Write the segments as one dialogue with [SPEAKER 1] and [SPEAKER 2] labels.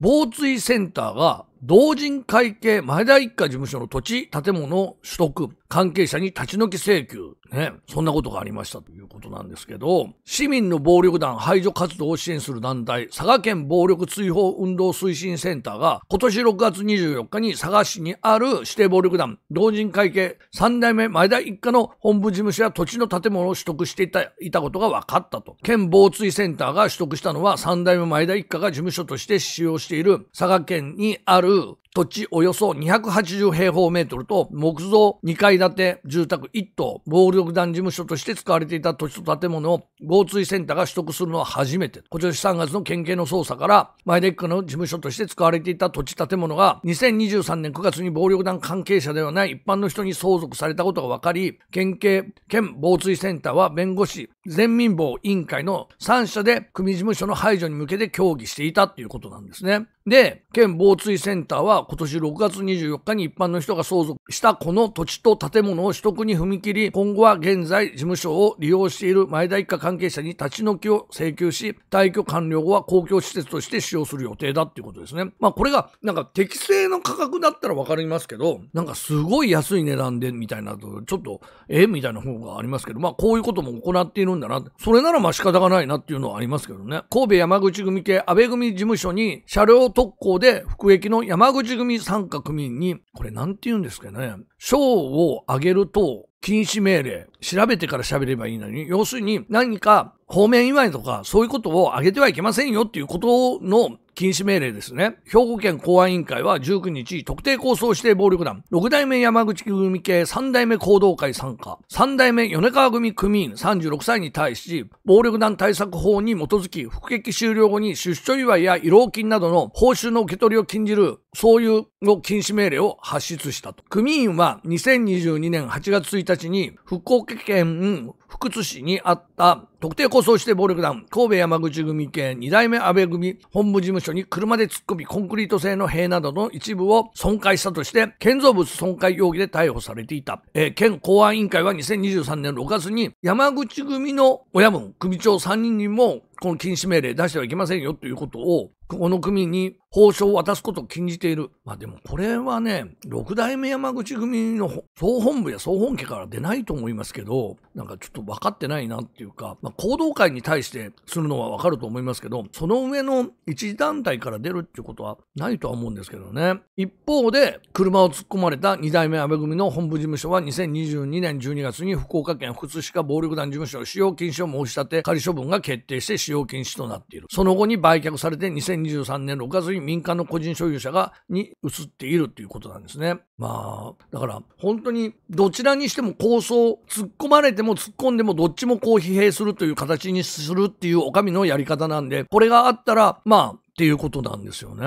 [SPEAKER 1] 防水センターが同人会計前田一家事務所の土地、建物取得、関係者に立ち退き請求、ね、そんなことがありましたということなんですけど、市民の暴力団排除活動を支援する団体、佐賀県暴力追放運動推進センターが、今年6月24日に佐賀市にある指定暴力団、同人会計3代目前田一家の本部事務所や土地の建物を取得していたいたことが分かったと。県防追センターが取得したのは3代目前田一家が事務所として使用している佐賀県にあるる土地およそ280平方メートルと木造2階建て住宅1棟暴力団事務所として使われていた土地と建物を合追センターが取得するのは初めて。今年3月の県警の捜査からマイデックの事務所として使われていた土地建物が2023年9月に暴力団関係者ではない一般の人に相続されたことが分かり、県警、県防追センターは弁護士、全民防委員会の3社で組事務所の排除に向けて協議していたっていうことなんですね。で、県防水センターは今年6月24日に一般の人が相続したこの土地と建物を取得に踏み切り、今後は現在事務所を利用している前田一家関係者に立ち退きを請求し、退去完了後は公共施設として使用する予定だっていうことですね。まあこれがなんか適正の価格だったらわかりますけど、なんかすごい安い値段でみたいなと、ちょっと、えみたいな方がありますけど、まあこういうことも行っているんだな。それならまあ仕方がないなっていうのはありますけどね。神戸山口組系安倍組事務所に車両特攻で服役の山口組参加組員に、これなんて言うんですかね。賞をあげると禁止命令。調べてから喋ればいいのに。要するに何か方面祝いとか、そういうことをあげてはいけませんよっていうことの禁止命令ですね。兵庫県公安委員会は19日、特定抗争指定暴力団、6代目山口組系3代目行動会参加、3代目米川組組員36歳に対し、暴力団対策法に基づき、服役終了後に出所祝いや慰労金などの報酬の受け取りを禁じる、そういうの禁止命令を発出したと。組員は2022年8月1日に、福岡県福津市にあった特定抗争して暴力団、神戸山口組系二代目安倍組本部事務所に車で突っ込み、コンクリート製の塀などの一部を損壊したとして、建造物損壊容疑で逮捕されていた。えー、県公安委員会は2023年6月に山口組の親分、組長3人にもこの禁止命令出してはいけませんよということを、この組に報奨を渡すことを禁じている。まあでもこれはね、六代目山口組の総本部や総本家から出ないと思いますけど、なんかちょっと分かってないなっていうか、まあ、行動会に対してするのは分かると思いますけど、その上の一団体から出るっていうことはないとは思うんですけどね。一方で、車を突っ込まれた二代目安倍組の本部事務所は2022年12月に福岡県福津市下暴力団事務所使用禁止を申し立て、仮処分が決定して使用禁止となっている。その後に売却されて2023年6月に民間の個人所有者がに移っているということなんですね。まあ、だから本当にどちらにしても構想、突っ込まれても突っ込んでもどっちもこう疲弊するという形にするっていうお上のやり方なんで、これがあったら、まあ、っていうことなんですよね。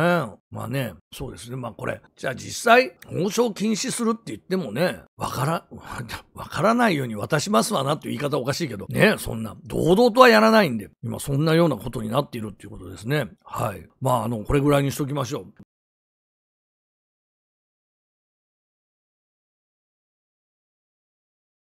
[SPEAKER 1] まあね、そうですね。まあこれ、じゃあ実際、報奨禁止するって言ってもね、わから、わからないように渡しますわなっていう言い方おかしいけど、ね、そんな、堂々とはやらないんで、今そんなようなことになっているっていうことですね。はい。まああの、これぐらいにしときましょう。